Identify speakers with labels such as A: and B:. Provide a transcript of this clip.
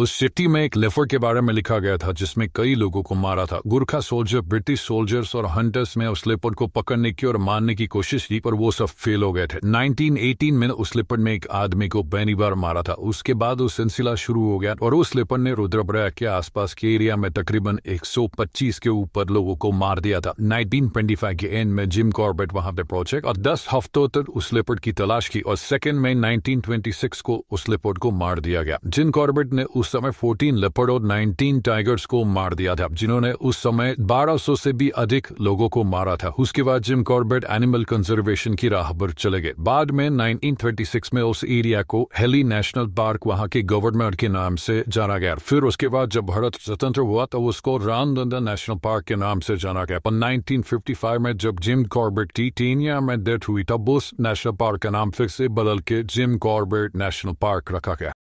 A: उस चिट्ठी में एक लेफर के बारे में लिखा गया था जिसमें कई लोगों को मारा था गुरखा सोल्जर ब्रिटिश सोल्जर्स और हंटर्स में उस लेपर्ड को पकड़ने की और मारने की कोशिश की पर वो सब फेल हो गए थे 1918 में उस लेपर्ड ने एक आदमी को पहली बार मारा था उसके बाद उस सिलसिला शुरू हो गया और उस लेपर्ड ने रुद्रप्रया के आसपास के एरिया में तकरीबन एक के ऊपर लोगों को मार दिया था नाइनटीन के एंड में जिम कॉर्बेट वहां पे पहुंचे और दस हफ्तों तक उस लेपर्ड की तलाश की और सेकेंड में नाइनटीन को उस लेपर्ड को मार दिया गया जिम कॉर्बेट ने उस समय 14 लेपर्ड और 19 टाइगर्स को मार दिया था जिन्होंने उस समय 1200 से भी अधिक लोगों को मारा था उसके बाद जिम कॉर्बेट एनिमल कंजर्वेशन की राह पर चले गए बाद में 1936 में उस एरिया को हेली नेशनल पार्क वहां के गवर्नमेंट के नाम से जाना गया फिर उसके बाद जब भारत स्वतंत्र हुआ तो उसको रामदंदा नेशनल पार्क के नाम से जाना गया पर नाइनटीन में जब जिम कॉर्बेट की टीनिया में डेथ हुई तब उस नेशनल पार्क का नाम फिर से बदल के जिम कॉर्बेट नेशनल पार्क रखा गया